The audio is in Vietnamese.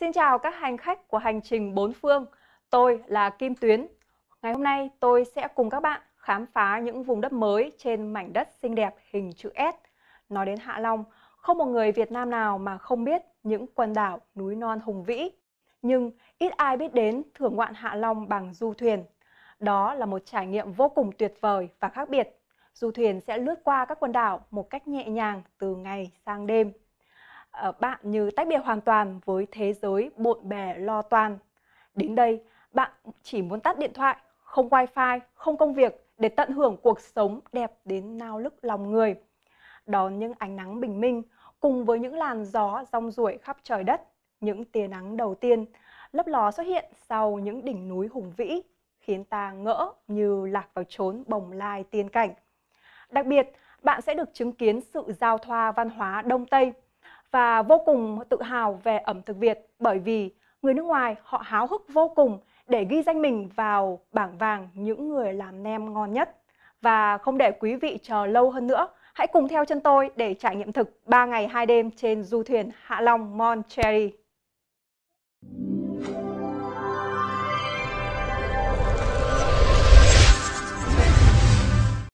Xin chào các hành khách của hành trình bốn phương. Tôi là Kim Tuyến. Ngày hôm nay tôi sẽ cùng các bạn khám phá những vùng đất mới trên mảnh đất xinh đẹp hình chữ S. Nói đến Hạ Long, không một người Việt Nam nào mà không biết những quần đảo núi non hùng vĩ. Nhưng ít ai biết đến thưởng ngoạn Hạ Long bằng du thuyền. Đó là một trải nghiệm vô cùng tuyệt vời và khác biệt. Du thuyền sẽ lướt qua các quần đảo một cách nhẹ nhàng từ ngày sang đêm. Ờ, bạn như tách biệt hoàn toàn với thế giới bộn bè lo toan. Đến đây, bạn chỉ muốn tắt điện thoại, không wifi, không công việc để tận hưởng cuộc sống đẹp đến nao nức lòng người. Đón những ánh nắng bình minh cùng với những làn gió rong ruổi khắp trời đất, những tia nắng đầu tiên lấp ló xuất hiện sau những đỉnh núi hùng vĩ khiến ta ngỡ như lạc vào chốn bồng lai tiên cảnh. Đặc biệt, bạn sẽ được chứng kiến sự giao thoa văn hóa Đông Tây – và vô cùng tự hào về ẩm thực Việt bởi vì người nước ngoài họ háo hức vô cùng để ghi danh mình vào bảng vàng những người làm nem ngon nhất. Và không để quý vị chờ lâu hơn nữa, hãy cùng theo chân tôi để trải nghiệm thực 3 ngày 2 đêm trên du thuyền Hạ Long Mon Cherry.